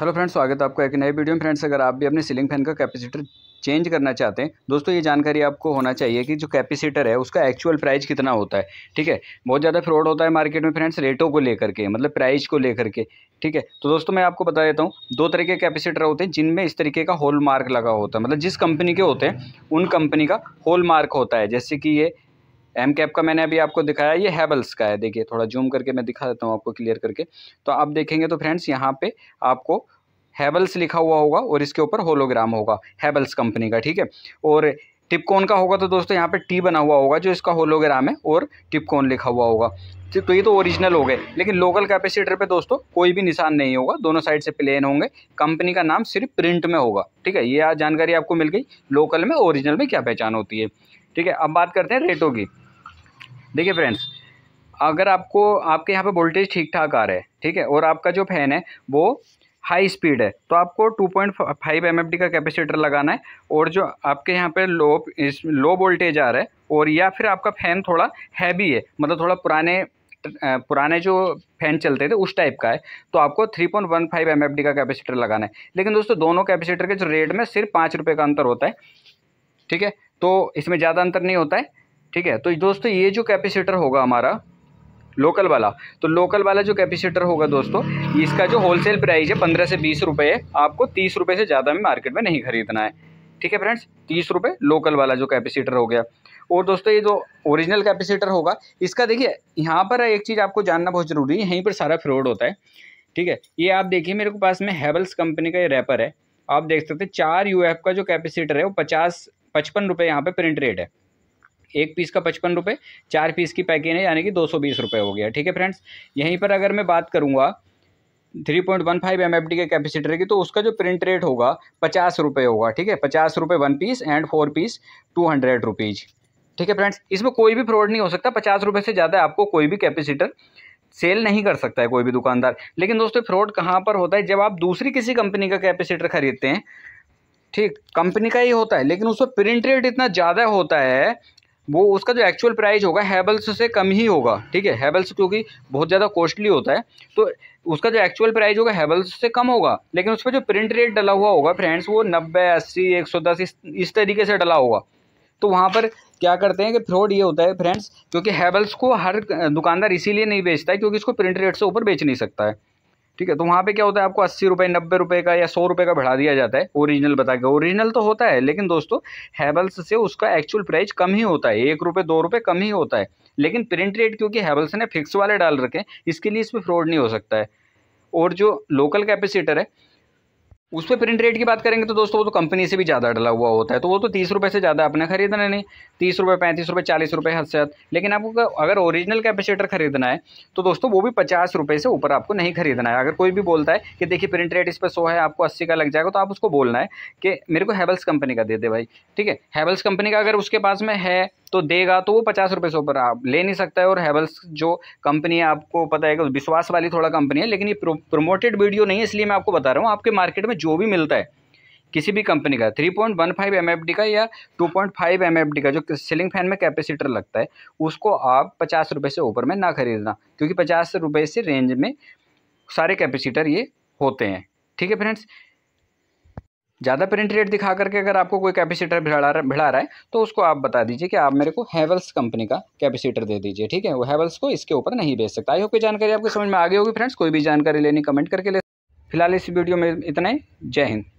hello friends स्वागत है आपका एक नए वीडियो में फ्रेंड्स अगर आप भी अपने सीलिंग फैन का कैपेसिटर चेंज करना चाहते हैं दोस्तों ये जानकारी आपको होना चाहिए कि जो कैपेसिटर है उसका एक्चुअल प्राइस कितना होता है ठीक है बहुत ज़्यादा फ्रॉड होता है मार्केट में फ्रेंड्स रेटों को लेकर के मतलब प्राइस को लेकर के ठीक है तो दोस्तों मैं आपको बता देता हूँ दो तरह के कैपेसिटर होते हैं जिनमें इस तरीके का होल मार्क लगा होता है मतलब जिस कंपनी के होते हैं उन कंपनी का होल मार्क होता है जैसे कि ये एम कैप का मैंने अभी आपको दिखाया ये हैबल्स का है देखिए थोड़ा जूम करके मैं दिखा देता हूँ आपको क्लियर करके तो आप देखेंगे तो फ्रेंड्स यहाँ पे आपको हैबल्स लिखा हुआ होगा और इसके ऊपर होलोग्राम होगा हैबल्स कंपनी का ठीक है और टिपकोन का होगा तो दोस्तों यहाँ पे टी बना हुआ होगा जो इसका होलोग्राम है और टिपकोन लिखा हुआ होगा तो, तो ये तो ओरिजिनल हो गए लेकिन लोकल कैपेसिटर पे दोस्तों कोई भी निशान नहीं होगा दोनों साइड से प्लेन होंगे कंपनी का नाम सिर्फ प्रिंट में होगा ठीक है ये जानकारी आपको मिल गई लोकल में ओरिजिनल में क्या पहचान होती है ठीक है अब बात करते हैं रेटों की देखिए फ्रेंड्स अगर आपको आपके यहाँ पे वोल्टेज ठीक ठाक आ रहा है ठीक है और आपका जो फैन है वो हाई स्पीड है तो आपको 2.5 पॉइंट का कैपेसिटर लगाना है और जो आपके यहाँ पे लो इस लो वोल्टेज आ रहा है और या फिर आपका फ़ैन थोड़ा हैवी है मतलब थोड़ा पुराने पुराने जो फैन चलते थे उस टाइप का है तो आपको 3.15 पॉइंट का कैपेसिटर लगाना है लेकिन दोस्तों दोनों कैपेसिटर के जो रेट में सिर्फ पाँच रुपये का अंतर होता है ठीक है तो इसमें ज़्यादा अंतर नहीं होता है ठीक है तो दोस्तों ये जो कैपेसिटर होगा हमारा लोकल वाला तो लोकल वाला जो कैपेसिटर होगा दोस्तों इसका जो होलसेल प्राइस है पंद्रह से बीस रुपये है आपको तीस रुपये से ज़्यादा में मार्केट में नहीं खरीदना है ठीक है फ्रेंड्स तीस रुपये लोकल वाला जो कैपेसिटर हो गया और दोस्तों ये जो ओरिजिनल कैपेसिटर होगा इसका देखिए यहाँ पर एक चीज़ आपको जानना बहुत ज़रूरी है यहीं पर सारा फ्रॉड होता है ठीक है ये आप देखिए मेरे को पास में हैवल्स कंपनी का ये रैपर है आप देख सकते हैं चार यू का जो कैपेसिटर है वो पचास पचपन रुपये यहाँ पर प्रिंट रेट है एक पीस का पचपन रुपये चार पीस की पैकिंग है यानी कि दो सौ बीस रुपये हो गया ठीक है फ्रेंड्स यहीं पर अगर मैं बात करूँगा three point one five M F D के कैपेसिटर की तो उसका जो प्रिंट रेट होगा पचास रुपये होगा ठीक है पचास रुपये one piece and four piece two hundred rupees ठीक है फ्रेंड्स इसमें कोई भी फ्रॉड नहीं हो सकता पचास रुपये से ज़्यादा आपको कोई भी कैपेसिटर सेल नहीं कर सकता है कोई भी दुकानदार लेकिन दोस्तों फ्रॉड कहाँ पर होता है जब आप दूसरी किसी कंपनी का कैपेसिटर खरीदते हैं ठीक कंपनी का ही होता है लेकिन उसमें प्रिंट रेट इतना ज़्यादा होता है वो उसका जो एक्चुअल प्राइस होगा हैबल्स से कम ही होगा ठीक है हैबल्स क्योंकि बहुत ज़्यादा कॉस्टली होता है तो उसका जो एक्चुअल प्राइस होगा हैबल्स से कम होगा लेकिन उस पर जो प्रिंट रेट डला हुआ होगा फ्रेंड्स वो नब्बे अस्सी एक सौ दस इस, इस तरीके से डला होगा तो वहाँ पर क्या करते हैं कि फ्रॉड ये होता है फ्रेंड्स क्योंकि हैबल्स को हर दुकानदार इसीलिए नहीं बेचता है क्योंकि इसको प्रिंट रेट से ऊपर बेच नहीं सकता है ठीक है तो वहाँ पे क्या होता है आपको अस्सी रुपये नब्बे रुपये का या सौ रुपये का बढ़ा दिया जाता है ओरिजिनल बता के ओरिजिनल तो होता है लेकिन दोस्तों हैवल्स से उसका एक्चुअल प्राइस कम ही होता है एक रुपये दो रुपये कम ही होता है लेकिन प्रिंट रेट क्योंकि हैवल्स ने फिक्स वाले डाल रखे हैं इसके लिए इसमें फ्रॉड नहीं हो सकता है और जो लोकल कैपेसिटर है उस पर प्रिंट रेट की बात करेंगे तो दोस्तों वो तो कंपनी से भी ज़्यादा डला हुआ होता है तो वो तो तीस रुपये से ज़्यादा अपने खरीदना नहीं तीस रुपये पैंतीस रुपये चालीस रुपये हद से हद लेकिन आपको अगर ओरिजिनल कैपेसिटर खरीदना है तो दोस्तों वो भी पचास रुपये से ऊपर आपको नहीं खरीदना है अगर कोई भी बोलता है कि देखिए प्रिंट रेट इस पर सौ है आपको अस्सी का लग जाएगा तो आप उसको बोलना है कि मेरे को हैवल्स कंपनी का दे दे भाई ठीक है हैवल्स कंपनी का अगर उसके पास में है तो देगा तो वो पचास रुपये से ऊपर आप ले नहीं सकता है और हैवल्स जो कंपनी है आपको पता है कि विश्वास वाली थोड़ा कंपनी है लेकिन ये प्रोमोटेड वीडियो नहीं है इसलिए मैं आपको बता रहा हूँ आपके मार्केट में जो भी मिलता है किसी भी कंपनी का 3.15 पॉइंट का या 2.5 पॉइंट का जो सीलिंग फैन में कैपेसिटर लगता है उसको आप पचास रुपये से ऊपर में ना खरीदना क्योंकि पचास रुपये से रेंज में सारे कैपेसिटर ये होते हैं ठीक है फ्रेंड्स ज़्यादा प्रिंट रेट दिखा करके अगर आपको कोई कैपेसिटर भिड़ा रहा भिड़ा रहा है तो उसको आप बता दीजिए कि आप मेरे को हैवल्स कंपनी का कैपेसिटर दे दीजिए ठीक है वो हैवल्स को इसके ऊपर नहीं बेच सकता आई होप की जानकारी आपको समझ में आ गई होगी फ्रेंड्स कोई भी जानकारी लेनी कमेंट करके ले फिलहाल इस वीडियो में इतना ही जय हिंद